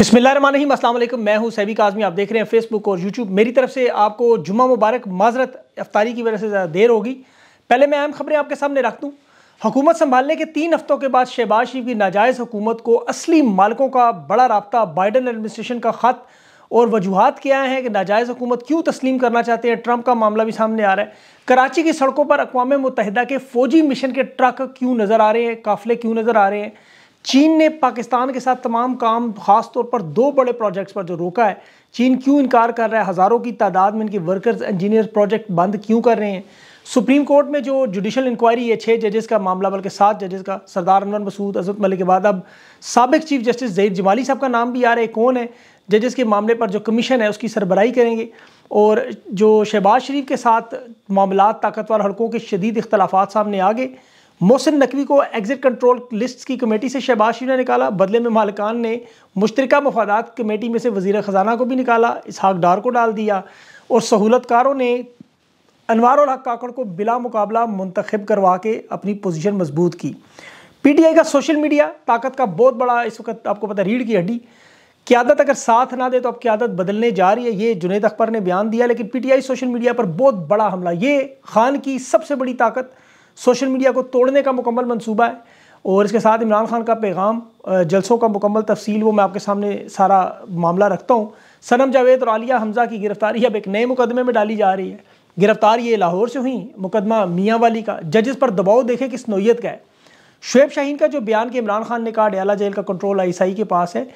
बसमिलीम अल्लाम मैं हूँ सैबी आजमी आप देख रहे हैं फेसबुक और यूट्यूब मेरी तरफ से आपको जुम्मा मुबारक माजरत अफ्तारी की वजह से ज़्यादा देर होगी पहले मैं अहम खबरें आपके सामने रख दूँ हुकूमत संभालने के तीन हफ्तों के बाद शहबाज शरीफ की नाजायज़ हुकूमत को असली मालकों का बड़ा रबता बाइडन एडमिनिस्ट्रेशन का ख़त और वजूहत क्या है कि नाजायज़ हुकूमत क्यों तस्लीम करना चाहते हैं ट्रंप का मामला भी सामने आ रहा है कराची की सड़कों पर अकवा मुतहदा के फ़ौजी मिशन के ट्रक क्यों नज़र आ रहे हैं काफिले क्यों नज़र आ रहे हैं चीन ने पाकिस्तान के साथ तमाम काम खास तौर पर दो बड़े प्रोजेक्ट्स पर जो रोका है चीन क्यों इनकार कर रहा है हज़ारों की तादाद में इनके वर्कर्स इंजीनियर प्रोजेक्ट बंद क्यों कर रहे हैं सुप्रीम कोर्ट में जो जुडिशल इंक्वायरी है छः जजेस का मामला बल्कि सात जजेस का सरदार अमर मसूद अजरत मलिक के बाद अब सबक चीफ जस्टिस जैद जमाली साहब का नाम भी आ रहा है कौन है जजेस के मामले पर जो कमीशन है उसकी सरबराही करेंगे और जो शहबाज शरीफ के साथ मामला ताकतवर हलकों के शदीद इख्तलाफा सामने आ गए मोहसिन नकवी को एग्जिट कंट्रोल लिस्ट की कमेटी से शहबाज शरीफ ने निकाला बदले में मालकान ने मुश्तरका मफादात कमेटी में से वजीर ख़जाना को भी निकाला इसहाक डार को डाल दिया और सहूलतकारों ने अनवार हक काकड़ को बिला मुकाबला मंतखब करवा के अपनी पोजिशन मजबूत की पी टी आई का सोशल मीडिया ताकत का बहुत बड़ा इस वक्त आपको पता रीढ़ की हड्डी क्यादत अगर साथ ना दे तो अब क्यादत बदलने जा रही है ये जुनेद अकबर ने बयान दिया लेकिन P T I social media पर बहुत बड़ा हमला ये खान की सबसे बड़ी ताकत सोशल मीडिया को तोड़ने का मुकम्मल मनसूबा है और इसके साथ इमरान खान का पैगाम जलसों का मुकम्मल तफसील वो मैं आपके सामने सारा मामला रखता हूँ सनम जावेद और आलिया हमजा की गिरफ्तारी अब एक नए मुकदमे में डाली जा रही है गिरफ्तार ये लाहौर से हुई मुकदमा मियाँ वाली का जजेस पर दबाव देखे किस नोयत का है शुएब शाहीन का जो बयान कि इमरान खान ने कहा डियाला जेल का कंट्रोल आईसाई के पास है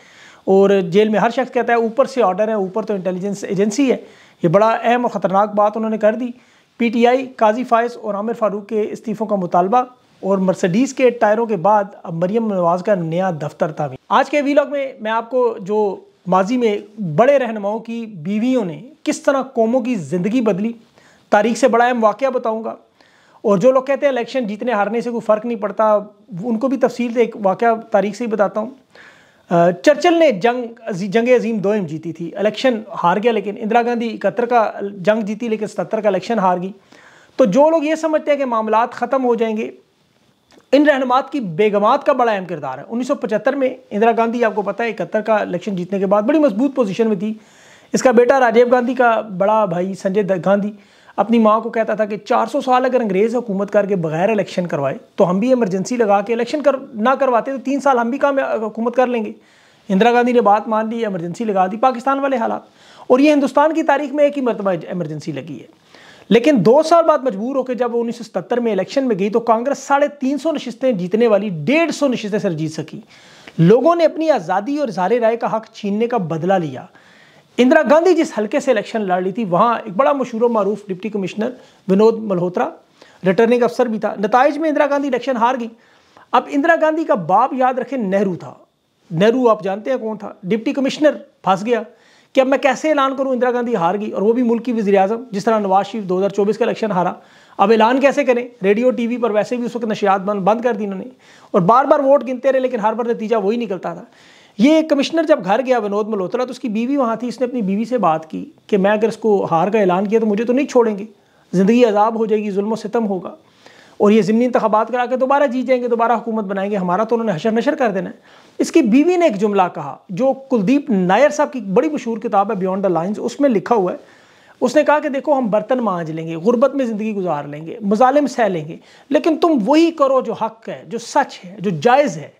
और जेल में हर शख्स कहता है ऊपर से ऑर्डर है ऊपर तो इंटेलिजेंस एजेंसी है ये बड़ा अहम और ख़तरनाक बात उन्होंने कर दी पीटीआई काजी फायस और आमिर फारूक के इस्तीफ़ों का मुतालबा और मर्सिडीज के टायरों के बाद अब मरियम नवाज का नया दफ्तर था आज के वीलॉग में मैं आपको जो माजी में बड़े रहनुमाओं की बीवियों ने किस तरह कौमों की ज़िंदगी बदली तारीख से बड़ा अहम वाक़ बताऊँगा और जो लोग कहते हैं इलेक्शन जीतने हारने से कोई फ़र्क नहीं पड़ता उनको भी तफसील से एक वाक़ तारीख से ही बताता हूँ चर्चिल ने जंग जंग अजीम दोम जीती थी इलेक्शन हार गया लेकिन इंदिरा गांधी इकहत्तर का जंग जीती लेकिन सतर का इलेक्शन हार गई तो जो लोग ये समझते हैं कि मामला ख़त्म हो जाएंगे इन रहनुमात की बेगमात का बड़ा अहम किरदार है 1975 में इंदिरा गांधी आपको पता है इकहत्तर का इलेक्शन जीतने के बाद बड़ी मजबूत पोजीशन में थी इसका बेटा राजीव गांधी का बड़ा भाई संजय गांधी अपनी माँ को कहता था कि 400 साल अगर अंग्रेज़ हुकूमत करके बगैर इलेक्शन करवाए तो हम भी एमरजेंसी लगा के इलेक्शन कर ना करवाते तो तीन साल हम भी काम हुकूमत कर लेंगे इंदिरा गांधी ने बात मान ली एमरजेंसी लगा दी पाकिस्तान वाले हालात और ये हिंदुस्तान की तारीख में एक ही मरतबा एमरजेंसी लगी है लेकिन दो साल बाद मजबूर होकर जब उन्नीस सौ सत्तर में इलेक्शन में गई तो कांग्रेस साढ़े तीन सौ नशस्तें जीतने वाली डेढ़ सौ नशस्तें सर जीत सकी लोगों ने अपनी आज़ादी और इजहार राय का हक छीनने का बदला लिया इंदिरा गांधी जिस हल्के से इलेक्शन लड़ रही थी वहाँ एक बड़ा मशहूर मरूफ deputy commissioner Vinod Malhotra returning अफसर भी था नतज में इंदिरा गांधी इलेक्शन हार गई अब इंदिरा गांधी का बाप याद रखें नेहरू था नेहरू आप जानते हैं कौन था डिप्टी कमिश्नर फंस गया कि अब मैं कैसे ऐलान करूं इंदिरा गांधी हार गई और वो भी मुल्क की वजी अजम जिस तरह नवाज शरीफ 2024 का इलेक्शन हारा अब ऐलान कैसे करें रेडियो टीवी पर वैसे भी उस वक्त नशियात बंद कर दी उन्होंने और बार बार वोट गिनते रहे लेकिन हर बार नतीजा वही निकलता था ये कमिश्नर जब घर गया विनोद मल्होत्रा तो उसकी बीवी वहाँ थी इसने अपनी बीवी से बात की कि मैं अगर इसको हार का ऐलान किया तो मुझे तो नहीं छोड़ेंगे ज़िंदगी अजाब हो जाएगी जुल्म सितम होगा और ये ज़मनी इंतबात करा के दोबारा जीत जाएंगे दोबारा हुकूमत बनाएंगे हमारा तो उन्होंने हशर नशर कर देना है इसकी बीवी ने एक जुमला कहा जो कुलदीप नायर साहब की बड़ी मशहूर किताब है बियॉन्ड द लाइन्स उसमें लिखा हुआ है उसने कहा कि देखो हम बर्तन मांझ लेंगे गुर्बत में ज़िंदगी गुजार लेंगे मजालिम सह लेंगे लेकिन तुम वही करो जो हक है जो सच है जो जायज़ है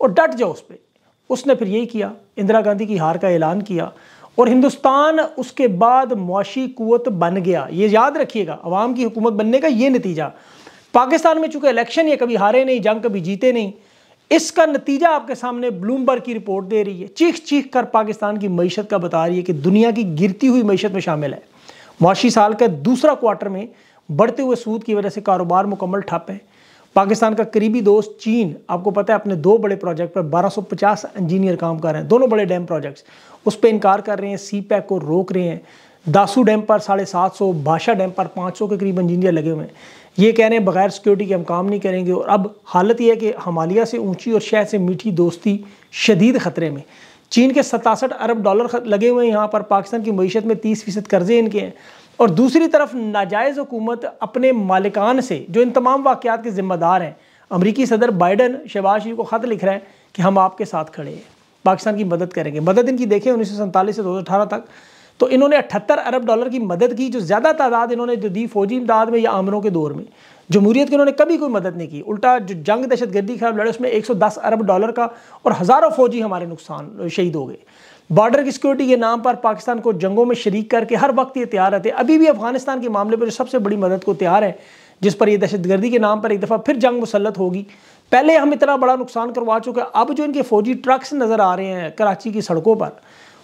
और डट जाओ उस पर उसने फिर यही किया इंदिरा गांधी की हार का ऐलान किया और हिंदुस्तान उसके बाद मुआशी कुत बन गया ये याद रखिएगा अवाम की हुकूमत बनने का ये नतीजा पाकिस्तान में चूंकि इलेक्शन ये कभी हारे नहीं जंग कभी जीते नहीं इसका नतीजा आपके सामने ब्लूमबर्ग की रिपोर्ट दे रही है चीख चीख कर पाकिस्तान की मीशत का बता रही है कि दुनिया की गिरती हुई मीशत में शामिल है मुआशी साल के दूसरा क्वार्टर में बढ़ते हुए सूद की वजह से कारोबार मुकम्मल ठप है पाकिस्तान का करीबी दोस्त चीन आपको पता है अपने दो बड़े प्रोजेक्ट पर 1250 इंजीनियर काम कर रहे हैं दोनों बड़े डैम प्रोजेक्ट्स उस पर इनकार कर रहे हैं सी पैक को रोक रहे हैं दासू डैम पर साढ़े सात सौ बादशाह डैम पर पाँच सौ के करीब इंजीनियर लगे हुए हैं ये कह रहे हैं बगैर सिक्योरिटी के हम काम नहीं करेंगे और अब हालत यह है कि हमालिया से ऊंची और शहर से मीठी दोस्ती शदीद खतरे में चीन के सतासठ अरब डॉलर लगे हुए हैं यहाँ पर पाकिस्तान की मीशत में तीस फीसद कर्जे इनके हैं और दूसरी तरफ नाजायज़ हुकूमत अपने मालिकान से जो इन तमाम वाक़ात के ज़िम्मेदार हैं अमरीकी सदर बाइडन शहबाज शरीफ को ख़त लिख रहे हैं कि हम आपके साथ खड़े हैं पाकिस्तान की मदद करेंगे मदद इनकी देखें उन्नीस सौ से दो तक तो इन्होंने अठहत्तर अरब डॉलर की मदद की जो ज़्यादा तादाद इन्होंने जो दी फौजी इमदाद में या आमरों के दौर में जमहूरीत की उन्होंने कभी कोई मदद नहीं की उल्टा जो जंग दहशत गर्दी खराब लड़े उसमें 110 अरब डॉलर का और हज़ारों फौजी हमारे नुकसान शहीद हो गए बॉर्डर की सिक्योरिटी के नाम पर पाकिस्तान को जंगों में शरीक करके हर वक्त ये तैयार रहते हैं अभी भी अफगानिस्तान के मामले पर जो सबसे बड़ी मदद को तैयार है जिस पर यह दहशतगर्दी के नाम पर एक दफ़ा फिर जंग मुसलत होगी पहले हम इतना बड़ा नुकसान करवा चुके अब जो इनके फ़ौजी ट्रक्स नज़र आ रहे हैं कराची की सड़कों पर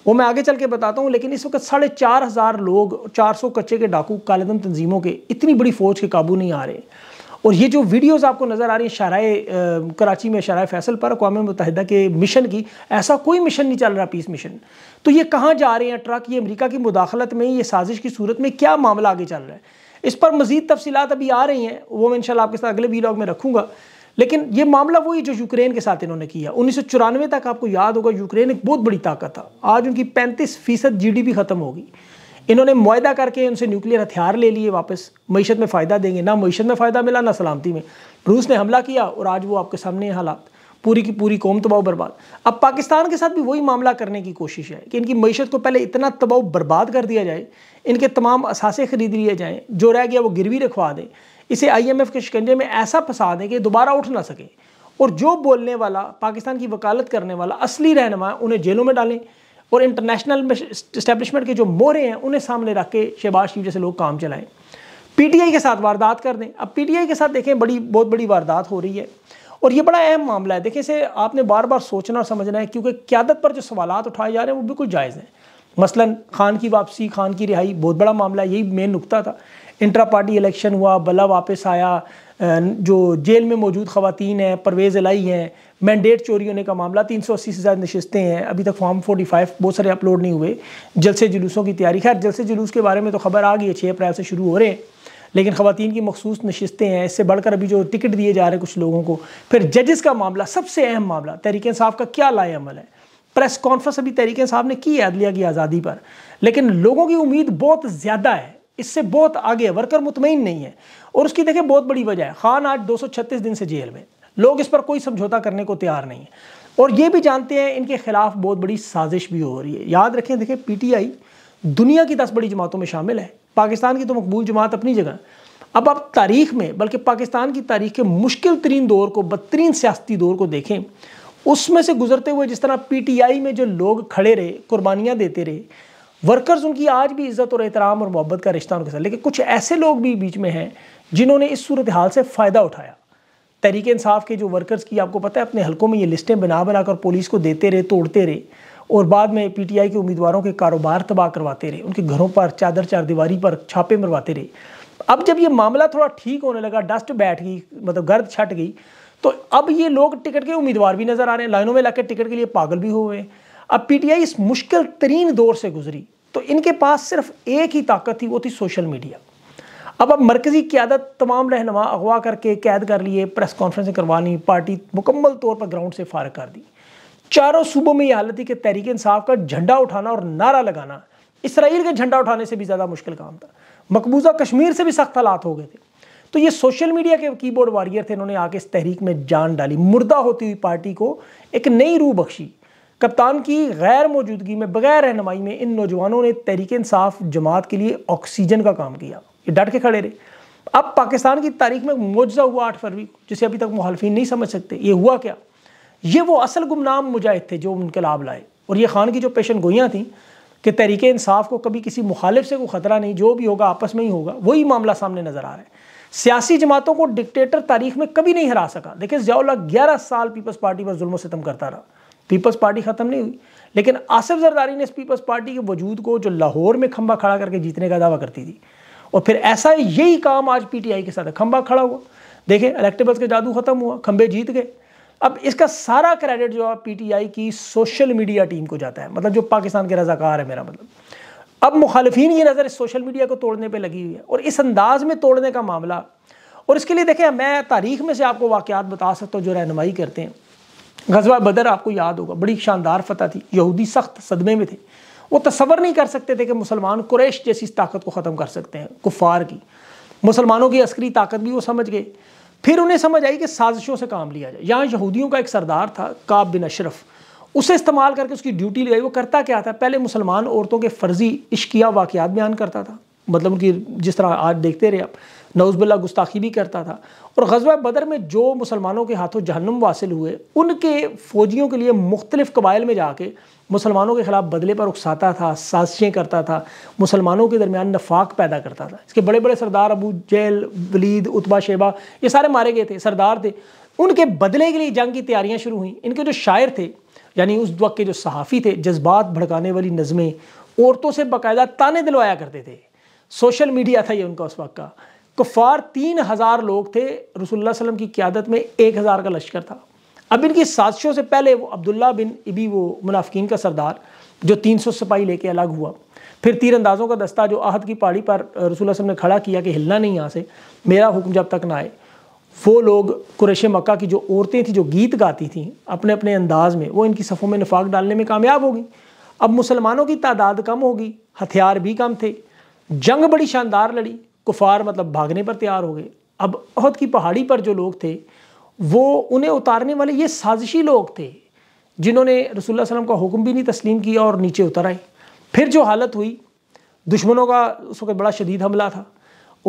वो मैं आगे चल के बताता हूँ लेकिन इस वक्त साढ़े चार हज़ार लोग चार सौ कच्चे के डाकू कालेदम तंजीमों के इतनी बड़ी फ़ौज के काबू नहीं आ रहे और ये जो वीडियोस आपको नज़र आ रही हैं शराय कराची में शराय फैसल पर अकवा मुतहदा के मिशन की ऐसा कोई मिशन नहीं चल रहा पीस मिशन तो ये कहाँ जा रहे हैं ट्रक ये अमरीका की मुदाखलत में ये साजिश की सूरत में क्या मामला आगे चल रहा है इस पर मजीद तफसीत अभी आ रही हैं वो मैं इनशाला आपके साथ अगले वीलॉग में रखूँगा लेकिन ये मामला वही जो यूक्रेन के साथ इन्होंने किया उन्नीस तक आपको याद होगा यूक्रेन एक बहुत बड़ी ताकत था आज उनकी पैंतीस फीसद जी ख़त्म होगी इन्होंने मुआदा करके उनसे न्यूक्लियर हथियार ले लिए वापस मीशत में फ़ायदा देंगे ना मीशत में फ़ायदा मिला ना सलामती में रूस ने हमला किया और आज वो आपके सामने हालात पूरी की पूरी कौम तबाह बर्बाद अब पाकिस्तान के साथ भी वही मामला करने की कोशिश है कि इनकी मीशत को पहले इतना तबाह बर्बाद कर दिया जाए इनके तमाम असासे खरीद लिए जाएँ जो रह गया वो गिरवी रखवा दें इसे आईएमएफ के शिकंजे में ऐसा फंसा दें कि दोबारा उठ ना सके और जो बोलने वाला पाकिस्तान की वकालत करने वाला असली रहनमा उन्हें जेलों में डालें और इंटरनेशनल इस्टेब्लिशमेंट के जो मोहरे हैं उन्हें सामने रख के शहबाज शरीफ जैसे लोग काम चलाएं पीटीआई के साथ वारदात कर दें अब पीटीआई के साथ देखें बड़ी बहुत बड़ी वारदात हो रही है और ये बड़ा अहम मामला है देखिए इसे आपने बार बार सोचना और समझना है क्योंकि क्यादत पर जो सवाल उठाए जा रहे हैं वो बिल्कुल जायज़ हैं मसलन खान की वापसी खान की रिहाई बहुत बड़ा मामला है यही मेन नुकता था इंटरा पार्टी इलेक्शन हुआ बला वापस आया जो जेल में मौजूद खवतिन हैं परवेज़ अलाई हैं मैंडेट चोरी होने का मामला 380 से ज़्यादा नशस्तें हैं अभी तक फॉर्म 45 बहुत सारे अपलोड नहीं हुए जलसे जुलूसों की तैयारी खैर जलसे जुलूस के बारे में तो खबर आ गई है छः अप्रैल से शुरू हो रहे हैं लेकिन ख़वान की मखसूस नशस्तें हैं इससे बढ़कर अभी जो टिकट दिए जा रहे हैं कुछ लोगों को फिर जजेस का मामला सबसे अहम मामला तहरीक साहब का क्या लाए अमल है प्रेस कॉन्फ्रेंस अभी तहरीक साहब ने की है अदलिया की आज़ादी पर लेकिन लोगों की उम्मीद बहुत ज़्यादा है इससे बहुत आगे है वर्कर मुतमिन नहीं है और उसकी देखें बहुत बड़ी वजह है खान आज 236 दिन से जेल में लोग इस पर कोई समझौता करने को तैयार नहीं है और ये भी जानते हैं इनके खिलाफ बहुत बड़ी साजिश भी हो रही है याद रखें देखें पीटीआई दुनिया की दस बड़ी जमातों में शामिल है पाकिस्तान की तो मकबूल जमात अपनी जगह अब आप तारीख में बल्कि पाकिस्तान की तारीख के मुश्किल तरीन दौर को बदतरीन सियासती दौर को देखें उसमें से गुजरते हुए जिस तरह आई में जो लोग खड़े रहे कुर्बानियाँ देते रहे वर्कर्स उनकी आज भी इज्जत और एहतराम और मोहब्बत का रिश्ता उनके साथ लेकिन कुछ ऐसे लोग भी बीच में हैं जिन्होंने इस सूरत हाल से फ़ायदा उठाया तरीके इंसाफ के जो वर्कर्स की आपको पता है अपने हलकों में ये लिस्टें बना कर पुलिस को देते रहे तोड़ते रहे और बाद में पीटीआई के उम्मीदवारों के कारोबार तबाह करवाते रहे उनके घरों पर चादर चार दीवारी पर छापे मरवाते रहे अब जब ये मामला थोड़ा ठीक होने लगा डस्ट बैठ गई मतलब गर्द छट गई तो अब ये लोग टिकट के उम्मीदवार भी नज़र आ रहे हैं लाइनों में लाकर टिकट के लिए पागल भी हुए अब पीटीआई इस मुश्किल तरीन दौर से गुजरी तो इनके पास सिर्फ एक ही ताकत थी वो थी सोशल मीडिया अब अब मरकज़ी क्यादत तमाम रहनमा अगवा करके कैद कर लिए प्रेस कॉन्फ्रेंस करवा ली पार्टी मुकम्मल तौर पर ग्राउंड से फारग कर दी चारों सूबों में यह हालत थी कि तहरीक इंसाफ का झंडा उठाना और नारा लगाना इसराइल का झंडा उठाने से भी ज़्यादा मुश्किल काम था मकबूजा कश्मीर से भी सख्त हालात हो गए थे तो ये सोशल मीडिया के कीबोर्ड वारियर थे इन्होंने आके इस तहरीक में जान डाली मुर्दा होती हुई पार्टी को एक नई रूह बख्शी कप्तान की गैर मौजूदगी में बगैर रहनमाई में इन नौजवानों ने तहरीक इंसाफ जमात के लिए ऑक्सीजन का काम किया ये डट के खड़े रहे अब पाकिस्तान की तारीख में मुआवजा हुआ आठ फरवरी को जिसे अभी तक मुहालफी नहीं समझ सकते ये हुआ क्या ये वो असल गुमनाम मुजाहिद थे जो उनके लाभ लाए और ये खान की जो पेशन गोइयाँ थी कि तहरीक इंसाफ को कभी किसी मुखालिफ से कोई ख़तरा नहीं जो भी होगा आपस में ही होगा वही मामला सामने नज़र आ रहा है सियासी जमातों को डिक्टेटर तारीख में कभी नहीं हरा सका देखिए जयाउल्ला ग्यारह साल पीपल्स पार्टी पर जुल्म सितम करता रहा पीपल्स पार्टी ख़त्म नहीं हुई लेकिन आसिफ जरदारी ने इस पीपल्स पार्टी के वजूद को जो लाहौर में खंबा खड़ा करके जीतने का दावा करती थी और फिर ऐसा यही काम आज पीटीआई के साथ खंबा खड़ा हुआ देखें इलेक्टेबल्स का जादू खत्म हुआ खंबे जीत गए अब इसका सारा क्रेडिट जो है पीटीआई की सोशल मीडिया टीम को जाता है मतलब जो पाकिस्तान के रजाकार है मेरा मतलब अब मुखालफी की नज़र इस सोशल मीडिया को तोड़ने पर लगी हुई है और इस अंदाज में तोड़ने का मामला और इसके लिए देखें मैं तारीख में से आपको वाक़ात बता सकता हूँ जो रहनमाई करते हैं गजवा बदर आपको याद होगा बड़ी शानदार फतह थी यहूदी सख्त सदमे में थे वो तस्वर नहीं कर सकते थे कि मुसलमान कुरैश जैसी इस ताकत को ख़त्म कर सकते हैं कुफ़ार की मुसलमानों की अस्करी ताकत भी वो समझ गए फिर उन्हें समझ आई कि साजिशों से काम लिया जाए यहाँ यहूदियों का एक सरदार था काब बिन अशरफ उसे इस्तेमाल करके उसकी ड्यूटी लगाई गई वो करता क्या था पहले मुसलमान औरतों के फर्जी इश्किया वाक़ात बयान करता था मतलब उनकी जिस तरह आज देखते रहे आप नौजबिल्ला गुस्ताखी भी करता था और गजब बदर में जो मुसलमानों के हाथों जहन्नुम वासिल हुए उनके फ़ौजियों के लिए मुख्तलिफ़ कबाइल में जाके मुसलमानों के ख़िलाफ़ बदले पर उकसाता था साजिशें करता था मुसलमानों के दरमियान नफाक पैदा करता था इसके बड़े बड़े सरदार Abu Jahl Walid Utba Shaiba ये सारे मारे गए थे सरदार थे उनके बदले के लिए जंग की तैयारियाँ शुरू हुई इनके जो शायर थे यानी उस वक्त के जो सहाफ़ी थे जज्बात भड़काने वाली नज़में औरतों से बाकायदा ताने दिलवाया करते थे सोशल मीडिया था ये उनका उस वक्त का कुफार तीन हज़ार लोग थे रसुल्ला वसलम की क्यादत में एक हज़ार का लश्कर था अब इनकी साजिशों से पहले वो अब्दुल्ला बिन इबी वो मुनाफिकीन का सरदार जो तीन सौ सिपाही लेके अलग हुआ फिर तीर अंदाज़ों का दस्ता जो अहद की पहाड़ी पर रसुल्ला वसलम ने खड़ा किया कि हिलना नहीं यहाँ से मेरा हुक्म जब तक ना आए वो लोग कुरेश मक्का की जो औरतें थी जो गीत गाती थीं अपने अपने अंदाज में वो इनकी सफ़ों में नफाक डालने में कामयाब हो गई अब मुसलमानों की तादाद कम होगी हथियार भी कम थे जंग बड़ी शानदार लड़ी कुफार मतलब भागने पर तैयार हो गए अब अहद की पहाड़ी पर जो लोग थे वो उन्हें उतारने वाले ये साजिशी लोग थे जिन्होंने रसुल्ला वसम का हुक्म भी नहीं तस्लीम किया और नीचे उतर आए फिर जो हालत हुई दुश्मनों का उस वक्त बड़ा शदीद हमला था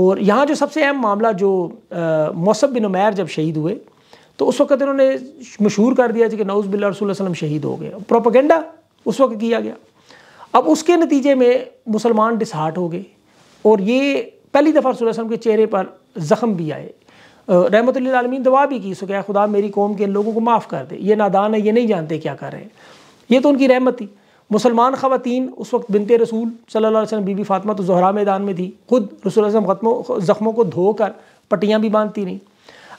और यहाँ जो सबसे अहम मामला जो मौसम बिन उमैर जब शहीद हुए तो उस वक्त इन्होंने मशहूर कर दिया कि नौज़ बिल्ला रसूल वसलम शहीद हो गए प्रोपागेंडा उस वक्त किया गया अब उसके नतीजे में मुसलमान डिसहार्ट हो गए और ये पहली दफ़ा वसम के चेहरे पर ज़ख़म भी आए रहमत आलमी दवा भी की सो क्या खुदा मेरी कौम के लोगों को माफ़ कर दे ये नादान है ये नहीं जानते क्या कर रहे हैं ये तो उनकी रहमत थी मुसलमान ख़वान उस वक्त बिनते रसूल सल्ला वसम बीबी फातमा तो जहरा मैदान में थी खुद रसूल खत्मों ज़ख्मों को धोकर पट्टियाँ भी बांधती रहीं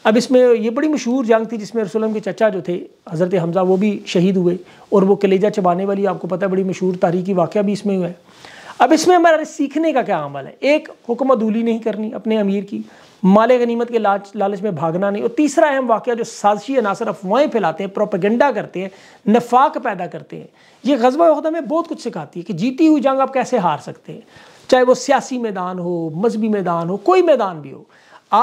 अब इसमें ये बड़ी मशहूर जंग थी जिसमें रसोलम के चचा जो थे हज़रत हमज़ा वो भी शहीद हुए और वो कलेजा चबाने वाली आपको पता है बड़ी मशहूर तारीखी वाक़ भी इसमें हुआ है अब इसमें हमारा सीखने का क्या अमल है एक हुक्म अदूली नहीं करनी अपने अमीर की माले गनीमत के लाच लालच में भागना नहीं और तीसरा अहम वाक़ जो साजिशी अनासर अफवाहें फैलाते हैं प्रोपेगेंडा करते हैं नफाक पैदा करते हैं ये गजबा अहदा में बहुत कुछ सिखाती है कि जीती हुई जंग आप कैसे हार सकते हैं चाहे वो सियासी मैदान हो मजहबी मैदान हो कोई मैदान भी हो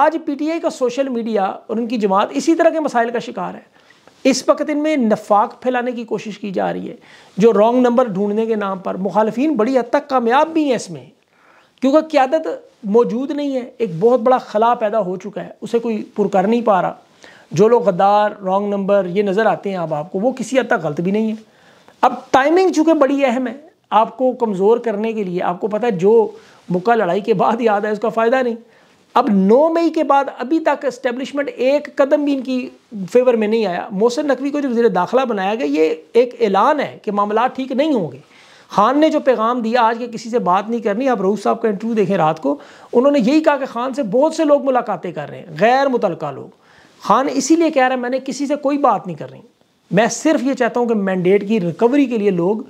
आज आई का सोशल मीडिया और उनकी जमात इसी तरह के मसाइल का शिकार है इस वक्त इनमें नफाक फैलाने की कोशिश की जा रही है जो रॉन्ग नंबर ढूंढने के नाम पर मुखालफी बड़ी हद तक कामयाब भी हैं इसमें क्योंकि क्यादत मौजूद नहीं है एक बहुत बड़ा खला पैदा हो चुका है उसे कोई पुर कर नहीं पा रहा जो लोग गद्दार रॉन्ग नंबर ये नज़र आते हैं अब आपको वो किसी हद तक गलत भी नहीं है अब टाइमिंग चूँकि बड़ी अहम है आपको कमज़ोर करने के लिए आपको पता है जो मुक्का लड़ाई के बाद याद है उसका फ़ायदा नहीं अब 9 मई के बाद अभी तक इस्टेब्लिशमेंट एक कदम भी इनकी फेवर में नहीं आया मोहसिन नकवी को जब वजी दाखिला बनाया गया ये एक ऐलान है कि मामला ठीक नहीं होंगे खान ने जो पैगाम दिया आज के किसी से बात नहीं करनी आप रऊ साहब का इंटरव्यू देखें रात को उन्होंने यही कहा कि खान से बहुत से लोग मुलाकातें कर रहे हैं गैर मुतल लोग खान इसीलिए कह रहे हैं मैंने किसी से कोई बात नहीं कर रही मैं सिर्फ ये चाहता हूँ कि मैंडेट की रिकवरी के लिए लोग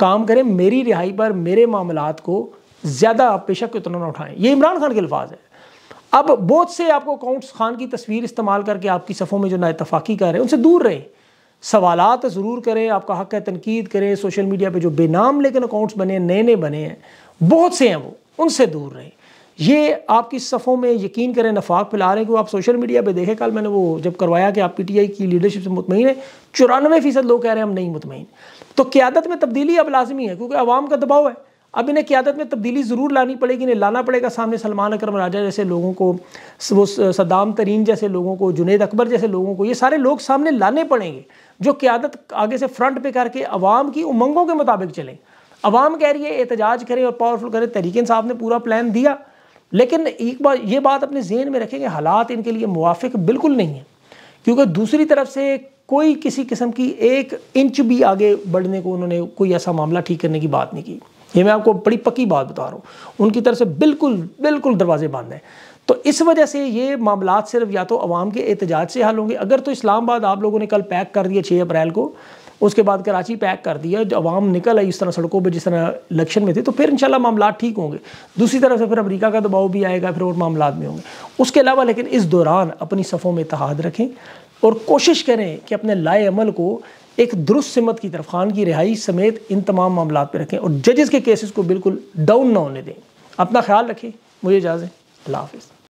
काम करें मेरी रिहाई पर मेरे मामला को ज़्यादा पेशक उतना ना उठाएं ये इमरान खान के अल्फाज है अब बहुत से आपको अकाउंट्स खान की तस्वीर इस्तेमाल करके आपकी सफ़ों में जो नाइतफाक़ी कर रहे हैं उनसे दूर रहें सवाल ज़रूर करें आपका हक है तनकीद करें सोशल मीडिया पर जो बेनाम लेकिन अकाउंट्स बने हैं नए नए बने हैं बहुत से हैं वो उनसे दूर रहें ये आपकी सफ़ों में यकीन करें नफाक फैला रहे हैं क्योंकि आप सोशल मीडिया पर देखें कल मैंने वो जब करवाया कि आप पी टी आई की लीडरशिप से मुतमिन है चौरानवे फ़ीसद लोग कह रहे हैं हम नहीं मुतमिन तो क्यादत में तब्दीली अब लाजमी है क्योंकि आवाम का दबाव है अब इन्हें क्यादत में तब्दीली ज़रूर लानी पड़ेगी इन्हें लाना पड़ेगा सामने सलमान अक्रम राजा जैसे लोगों को वो सद्दाम तरीन जैसे लोगों को जुनेद अकबर जैसे लोगों को ये सारे लोग सामने लाने पड़ेंगे जो क्यादत आगे से फ्रंट पे करके अवाम की उमंगों के मुताबिक चलें अवाम कह रही है एहतजाज करें और पावरफुल करें तरीके साहब ने पूरा प्लान दिया लेकिन एक बार ये बात अपने जहन में रखें कि हालात इनके लिए मुआफ़ बिल्कुल नहीं है क्योंकि दूसरी तरफ से कोई किसी किस्म की एक इंच भी आगे बढ़ने को उन्होंने कोई ऐसा मामला ठीक करने की बात नहीं की ये मैं आपको बड़ी पक्की बात बता रहा हूँ उनकी तरफ से बिल्कुल बिल्कुल दरवाजे बंद हैं तो इस वजह से ये मामला सिर्फ या तो आवाम के एहतजाज से हल होंगे अगर तो इस्लामाबाद आप लोगों ने कल पैक कर दिया छः अप्रैल को उसके बाद कराची पैक कर दिया जो अवाम निकल आई इस तरह सड़कों पर जिस तरह इलेक्शन में थे तो फिर इंशाल्लाह मामला ठीक होंगे दूसरी तरफ से फिर अमेरिका का दबाव भी आएगा फिर और मामला में होंगे उसके अलावा लेकिन इस दौरान अपनी सफ़ों में इतिहाद रखें और कोशिश करें कि अपने लाए अमल को एक दुरुस्त सिमत की तरफ खान की रिहाई समेत इन तमाम मामला पर रखें और जजेस के केसेस को बिल्कुल डाउन ना होने दें अपना ख्याल रखें मुझे इजाज़ें अल्लाह हाफिज़